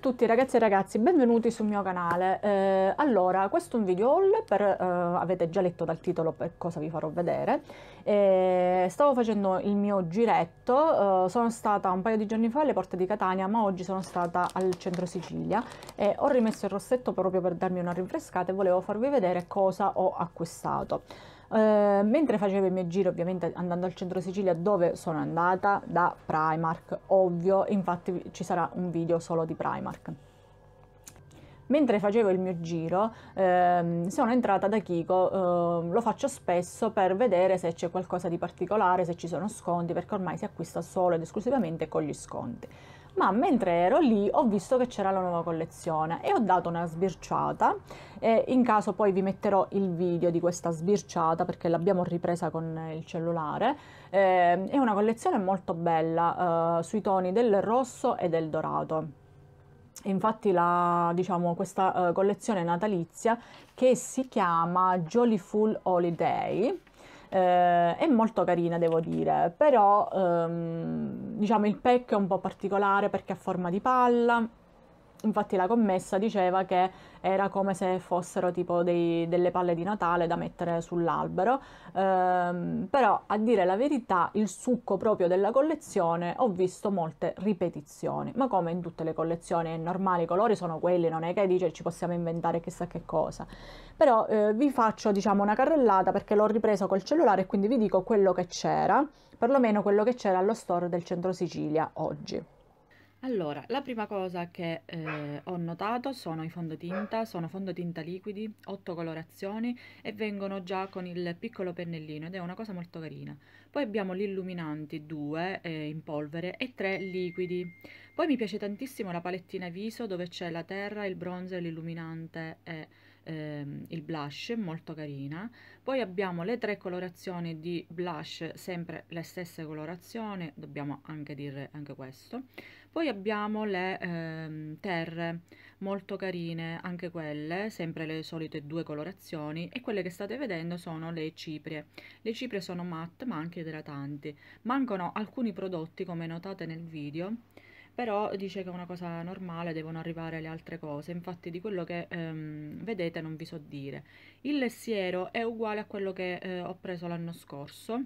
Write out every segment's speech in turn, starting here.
tutti ragazzi e ragazzi, benvenuti sul mio canale. Eh, allora, questo è un video haul, per, eh, avete già letto dal titolo per cosa vi farò vedere. Eh, stavo facendo il mio giretto, eh, sono stata un paio di giorni fa alle porte di Catania, ma oggi sono stata al centro Sicilia e ho rimesso il rossetto proprio per darmi una rinfrescata e volevo farvi vedere cosa ho acquistato. Eh, mentre facevo il mio giro, ovviamente andando al centro Sicilia, dove sono andata? Da Primark, ovvio, infatti ci sarà un video solo di Primark. Mentre facevo il mio giro ehm, sono entrata da Kiko, ehm, lo faccio spesso per vedere se c'è qualcosa di particolare, se ci sono sconti, perché ormai si acquista solo ed esclusivamente con gli sconti ma mentre ero lì ho visto che c'era la nuova collezione e ho dato una sbirciata e in caso poi vi metterò il video di questa sbirciata perché l'abbiamo ripresa con il cellulare eh, è una collezione molto bella eh, sui toni del rosso e del dorato Infatti la, diciamo, questa uh, collezione natalizia che si chiama Jolly Full Holiday eh, è molto carina devo dire, però ehm, diciamo il pack è un po' particolare perché ha forma di palla, Infatti la commessa diceva che era come se fossero tipo dei, delle palle di Natale da mettere sull'albero, ehm, però a dire la verità il succo proprio della collezione ho visto molte ripetizioni, ma come in tutte le collezioni è normale, i colori sono quelli, non è che dice ci possiamo inventare chissà che cosa, però eh, vi faccio diciamo una carrellata perché l'ho ripreso col cellulare e quindi vi dico quello che c'era, perlomeno quello che c'era allo store del centro Sicilia oggi. Allora, la prima cosa che eh, ho notato sono i fondotinta, sono fondotinta liquidi, otto colorazioni e vengono già con il piccolo pennellino ed è una cosa molto carina. Poi abbiamo gli illuminanti, due eh, in polvere e tre liquidi. Poi mi piace tantissimo la palettina viso dove c'è la terra, il bronzer, l'illuminante e eh, ehm, il blush molto carina poi abbiamo le tre colorazioni di blush sempre le stesse colorazioni dobbiamo anche dire anche questo poi abbiamo le ehm, terre molto carine anche quelle sempre le solite due colorazioni e quelle che state vedendo sono le ciprie le ciprie sono matte ma anche idratanti mancano alcuni prodotti come notate nel video però dice che è una cosa normale, devono arrivare le altre cose, infatti di quello che ehm, vedete non vi so dire. Il lessiero è uguale a quello che eh, ho preso l'anno scorso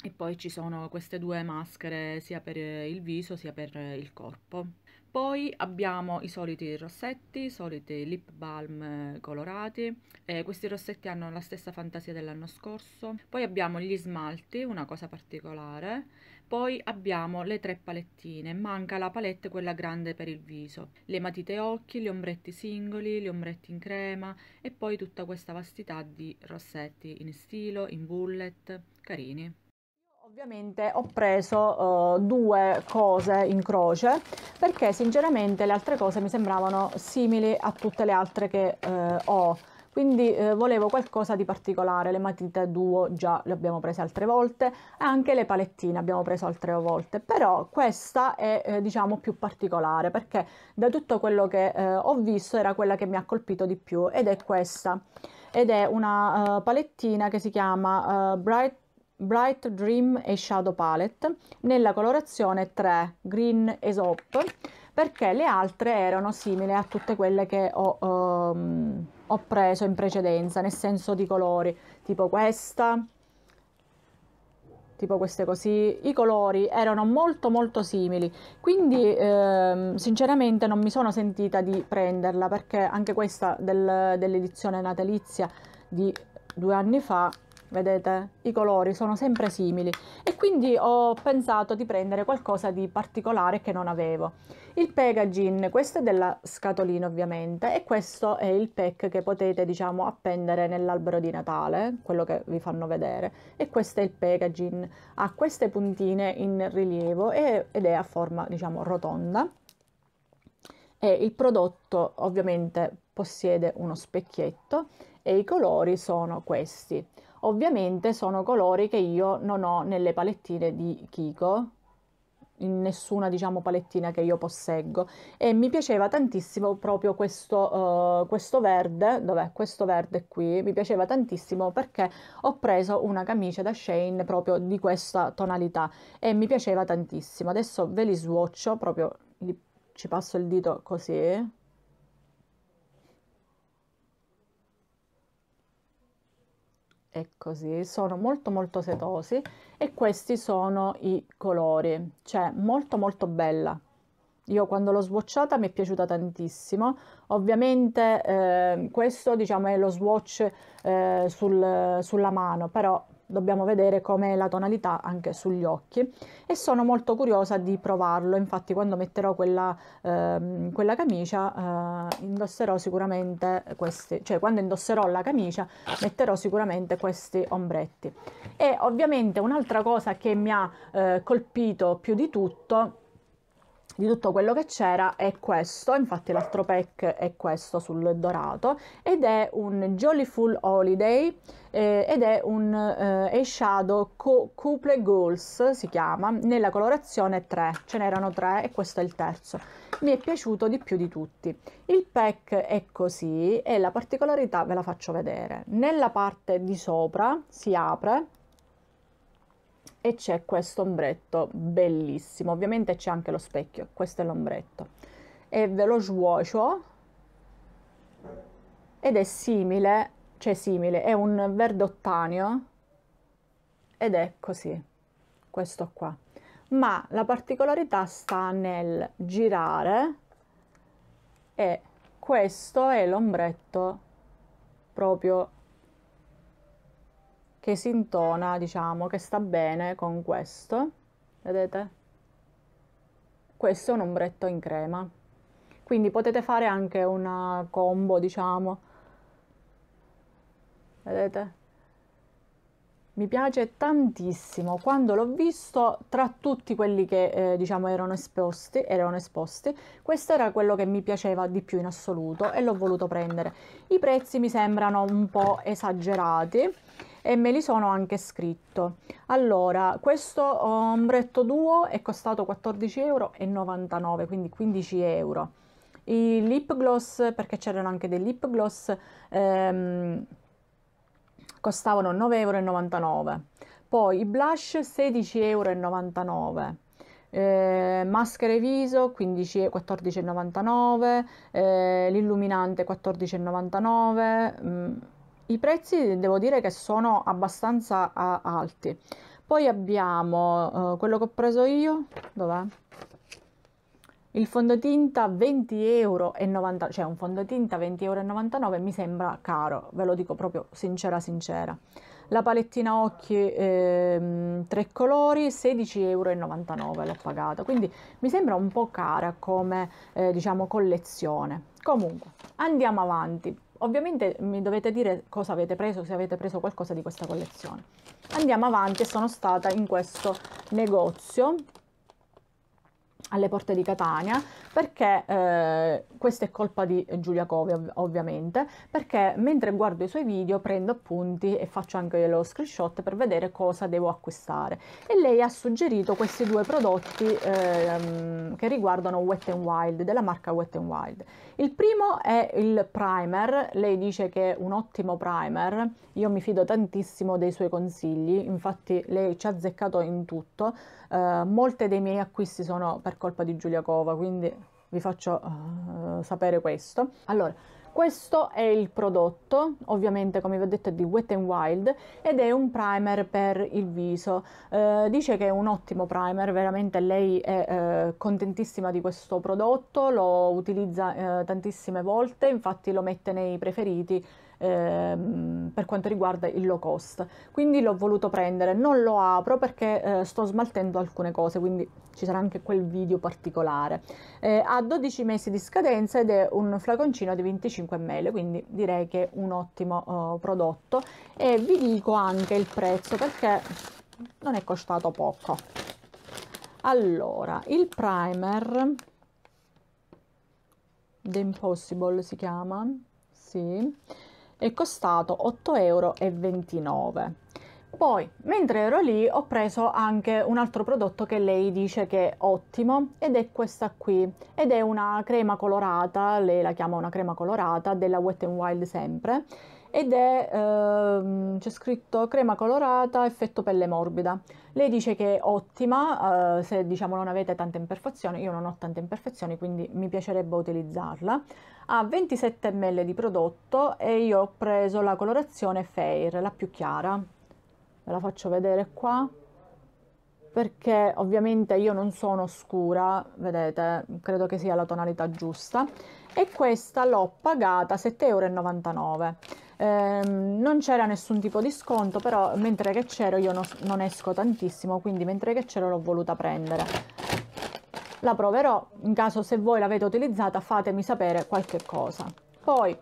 e poi ci sono queste due maschere sia per il viso sia per il corpo. Poi abbiamo i soliti rossetti, i soliti lip balm eh, colorati, eh, questi rossetti hanno la stessa fantasia dell'anno scorso. Poi abbiamo gli smalti, una cosa particolare. Poi abbiamo le tre palettine, manca la palette quella grande per il viso, le matite occhi, gli ombretti singoli, gli ombretti in crema e poi tutta questa vastità di rossetti in stilo, in bullet, carini. Ovviamente ho preso uh, due cose in croce perché sinceramente le altre cose mi sembravano simili a tutte le altre che uh, ho quindi eh, volevo qualcosa di particolare, le matite duo già le abbiamo prese altre volte, anche le palettine abbiamo preso altre volte, però questa è eh, diciamo più particolare perché da tutto quello che eh, ho visto era quella che mi ha colpito di più ed è questa ed è una uh, palettina che si chiama uh, Bright Bright Dream e Shadow Palette nella colorazione 3 Green Esop perché le altre erano simili a tutte quelle che ho, um, ho preso in precedenza nel senso di colori tipo questa tipo queste così, i colori erano molto molto simili, quindi ehm, sinceramente non mi sono sentita di prenderla perché anche questa del, dell'edizione natalizia di due anni fa vedete i colori sono sempre simili e quindi ho pensato di prendere qualcosa di particolare che non avevo il packaging questo è della scatolina ovviamente e questo è il pack che potete diciamo appendere nell'albero di natale quello che vi fanno vedere e questo è il packaging ha queste puntine in rilievo ed è a forma diciamo rotonda e il prodotto ovviamente possiede uno specchietto e i colori sono questi Ovviamente sono colori che io non ho nelle palettine di Kiko, in nessuna diciamo palettina che io posseggo e mi piaceva tantissimo proprio questo, uh, questo verde dov'è questo verde qui mi piaceva tantissimo perché ho preso una camicia da Shane proprio di questa tonalità e mi piaceva tantissimo adesso ve li swatcho proprio li, ci passo il dito così e così, sono molto molto setosi e questi sono i colori, cioè molto molto bella. Io quando l'ho swatchata mi è piaciuta tantissimo, ovviamente eh, questo diciamo è lo swatch eh, sul, sulla mano, però dobbiamo vedere com'è la tonalità anche sugli occhi e sono molto curiosa di provarlo, infatti quando metterò quella, eh, quella camicia eh, indosserò sicuramente questi, cioè quando indosserò la camicia metterò sicuramente questi ombretti. E ovviamente un'altra cosa che mi ha eh, colpito più di tutto di tutto quello che c'era è questo, infatti l'altro pack è questo sul dorato ed è un Jolly Full Holiday eh, ed è un eh, eyeshadow Co Couple Goals si chiama, nella colorazione 3, ce n'erano 3 e questo è il terzo. Mi è piaciuto di più di tutti. Il pack è così e la particolarità ve la faccio vedere. Nella parte di sopra si apre e c'è questo ombretto bellissimo ovviamente c'è anche lo specchio questo è l'ombretto e ve lo svuocio ed è simile cioè simile è un verde ottaneo ed è così questo qua ma la particolarità sta nel girare e questo è l'ombretto proprio che si intona, diciamo, che sta bene con questo. Vedete? Questo è un ombretto in crema. Quindi potete fare anche una uh, combo, diciamo. Vedete? Mi piace tantissimo. Quando l'ho visto, tra tutti quelli che eh, diciamo erano esposti, erano esposti, questo era quello che mi piaceva di più in assoluto e l'ho voluto prendere. I prezzi mi sembrano un po' esagerati e me li sono anche scritto. Allora, questo ombretto duo è costato 14,99 euro, quindi 15 euro. I lip gloss, perché c'erano anche dei lip gloss, ehm, costavano 9,99 euro. Poi i blush 16,99 euro. Eh, maschere viso 14,99 eh, l'illuminante 14,99 euro i prezzi devo dire che sono abbastanza uh, alti. Poi abbiamo uh, quello che ho preso io, dov'è? Il fondotinta 20,90 euro, cioè un fondotinta 20,99 euro mi sembra caro, ve lo dico proprio sincera sincera. La palettina occhi eh, tre colori 16,99 euro l'ho pagata, quindi mi sembra un po' cara come eh, diciamo collezione. Comunque andiamo avanti. Ovviamente mi dovete dire cosa avete preso, se avete preso qualcosa di questa collezione. Andiamo avanti sono stata in questo negozio alle porte di Catania perché eh, questa è colpa di Giulia Covi ov- ovviamente, perché mentre guardo i suoi video prendo appunti e faccio anche lo screenshot per vedere cosa devo acquistare e lei ha suggerito questi due prodotti eh, che riguardano Wet n Wild, della marca Wet n Wild. Il primo è il primer, lei dice che è un ottimo primer, io mi fido tantissimo dei suoi consigli, infatti lei ci ha azzeccato in tutto, eh, molte dei miei acquisti sono per colpa di Giulia Cova, quindi vi faccio uh, sapere questo. Allora, questo è il prodotto, ovviamente come vi ho detto è di Wet n Wild ed è un primer per il viso. Eh, dice che è un ottimo primer, veramente lei è eh, contentissima di questo prodotto, lo utilizza eh, tantissime volte, infatti lo mette nei preferiti ehm, per quanto riguarda il low cost. Quindi l'ho voluto prendere, non lo apro perché eh, sto smaltendo alcune cose, quindi ci sarà anche quel video particolare. Eh, ha 12 mesi di scadenza ed è un flaconcino di 25 ml, quindi direi che è un ottimo eh, prodotto. E vi dico anche il prezzo perché non è costato poco. Allora, il primer The Impossible si chiama, sì, è costato 8,29 euro. Poi, mentre ero lì, ho preso anche un altro prodotto che lei dice che è ottimo ed è questa qui. Ed è una crema colorata, lei la chiama una crema colorata, della Wet n Wild sempre ed è, ehm, c'è scritto crema colorata, effetto pelle morbida. Lei dice che è ottima, eh, se diciamo non avete tante imperfezioni, io non ho tante imperfezioni quindi mi piacerebbe utilizzarla. Ha 27 ml di prodotto e io ho preso la colorazione Fair, la più chiara. Ve la faccio vedere qua perché ovviamente io non sono scura, vedete, credo che sia la tonalità giusta e questa l'ho pagata 7,99 euro. Ehm, non c'era nessun tipo di sconto, però mentre che c'ero io no, non esco tantissimo, quindi mentre che c'ero l'ho voluta prendere. La proverò, in caso se voi l'avete utilizzata fatemi sapere qualche cosa. Poi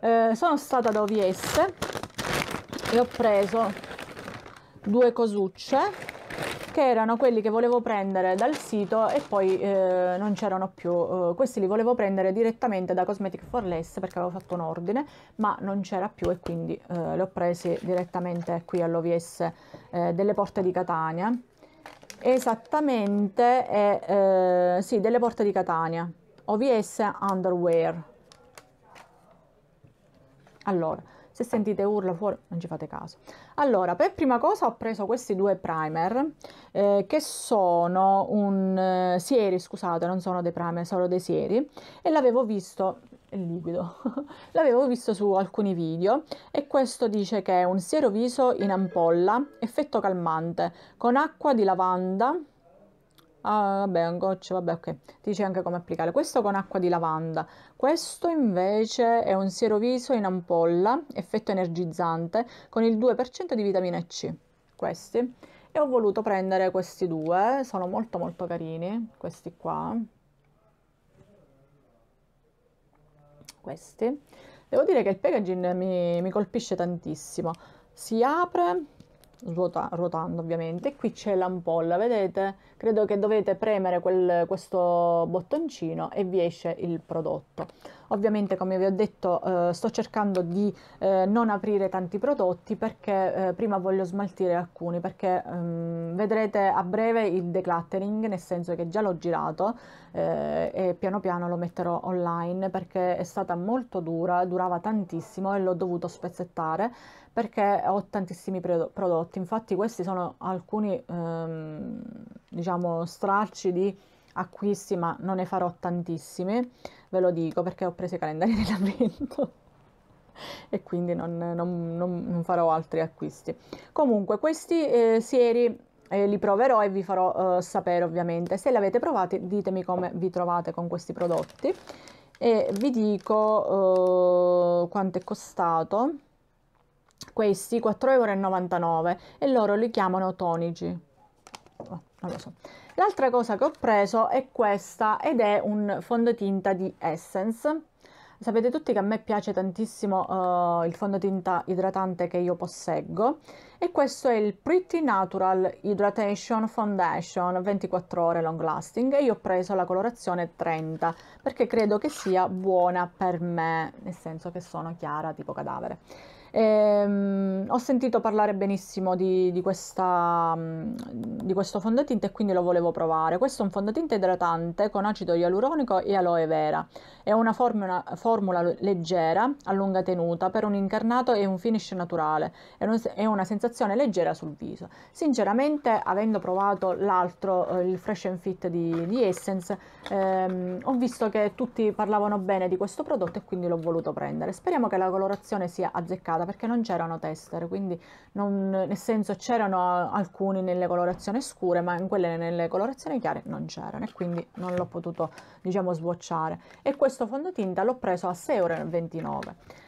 eh, sono stata da OVS e ho preso due cosucce che erano quelli che volevo prendere dal sito e poi eh, non c'erano più. Uh, questi li volevo prendere direttamente da Cosmetic for Less perché avevo fatto un ordine, ma non c'era più e quindi eh, li ho presi direttamente qui all'OVS eh, delle Porte di Catania. Esattamente, è, eh, sì, delle Porte di Catania, OVS Underwear. Allora, se sentite urla fuori non ci fate caso. Allora, per prima cosa ho preso questi due primer eh, che sono un eh, sieri, scusate, non sono dei primer, sono dei sieri e l'avevo visto liquido. L'avevo visto su alcuni video e questo dice che è un siero viso in ampolla, effetto calmante, con acqua di lavanda ah vabbè un goccio, vabbè ok, ti dice anche come applicare. Questo con acqua di lavanda, questo invece è un siero viso in ampolla, effetto energizzante, con il 2% di vitamina C, questi. E ho voluto prendere questi due, sono molto molto carini, questi qua. Questi. Devo dire che il packaging mi, mi colpisce tantissimo. Si apre ruota, ruotando ovviamente. Qui c'è l'ampolla, vedete? Credo che dovete premere quel, questo bottoncino e vi esce il prodotto. Ovviamente come vi ho detto eh, sto cercando di eh, non aprire tanti prodotti perché eh, prima voglio smaltire alcuni perché ehm, vedrete a breve il decluttering nel senso che già l'ho girato eh, e piano piano lo metterò online perché è stata molto dura, durava tantissimo e l'ho dovuto spezzettare perché ho tantissimi prodotti. Infatti questi sono alcuni ehm, diciamo stralci di acquisti, ma non ne farò tantissimi, ve lo dico perché ho preso i calendari dell'avvento e quindi non, non, non, non, farò altri acquisti. Comunque, questi eh, sieri eh, li proverò e vi farò eh, sapere ovviamente. Se li avete provati ditemi come vi trovate con questi prodotti e vi dico eh, quanto è costato. Questi 4,99 euro e loro li chiamano tonici Oh, so. L'altra cosa che ho preso è questa ed è un fondotinta di Essence Sapete tutti che a me piace tantissimo uh, il fondotinta idratante che io posseggo e questo è il Pretty Natural Hydration Foundation 24 ore long lasting e io ho preso la colorazione 30 perché credo che sia buona per me, nel senso che sono chiara tipo cadavere. Ehm, ho sentito parlare benissimo di, di, questa, mm, di questo fondotinta e quindi lo volevo provare. Questo è un fondotinta idratante con acido ialuronico e aloe vera. È una formula, formula leggera, a lunga tenuta, per un incarnato e un finish naturale. È, un, è una sensazione leggera sul viso. Sinceramente, avendo provato l'altro, eh, il Fresh and Fit di, di Essence, ehm, ho visto che tutti parlavano bene di questo prodotto e quindi l'ho voluto prendere. Speriamo che la colorazione sia azzeccata squadrata perché non c'erano tester, quindi non, nel senso c'erano alcuni nelle colorazioni scure, ma in quelle nelle colorazioni chiare non c'erano e quindi non l'ho potuto diciamo sbocciare. E questo fondotinta l'ho preso a 6,29 euro.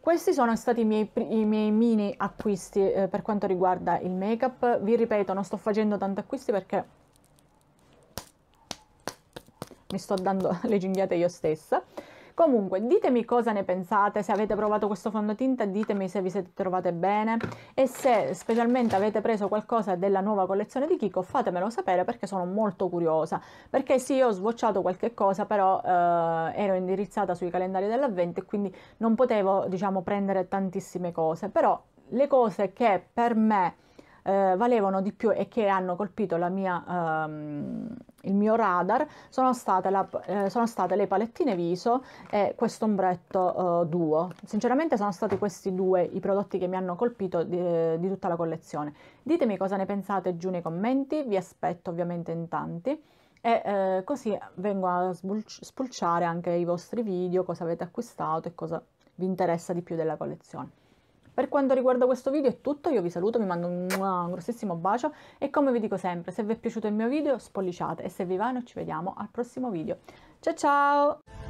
Questi sono stati i miei, i miei mini acquisti eh, per quanto riguarda il make up. Vi ripeto, non sto facendo tanti acquisti perché mi sto dando le cinghiate io stessa. Comunque, ditemi cosa ne pensate, se avete provato questo fondotinta, ditemi se vi siete trovate bene e se specialmente avete preso qualcosa della nuova collezione di Kiko, fatemelo sapere perché sono molto curiosa. Perché sì, ho sbocciato qualche cosa, però eh, ero indirizzata sui calendari dell'avvento e quindi non potevo, diciamo, prendere tantissime cose. Però le cose che per me eh, valevano di più e che hanno colpito mia, ehm, il mio radar sono state, la, eh, sono state, le palettine viso e questo ombretto eh, duo. Sinceramente sono stati questi due i prodotti che mi hanno colpito di, eh, di tutta la collezione. Ditemi cosa ne pensate giù nei commenti, vi aspetto ovviamente in tanti e eh, così vengo a spulciare anche i vostri video, cosa avete acquistato e cosa vi interessa di più della collezione. Per quanto riguarda questo video è tutto, io vi saluto, vi mando un, un grossissimo bacio e come vi dico sempre, se vi è piaciuto il mio video spolliciate e se vi va noi ci vediamo al prossimo video. Ciao ciao!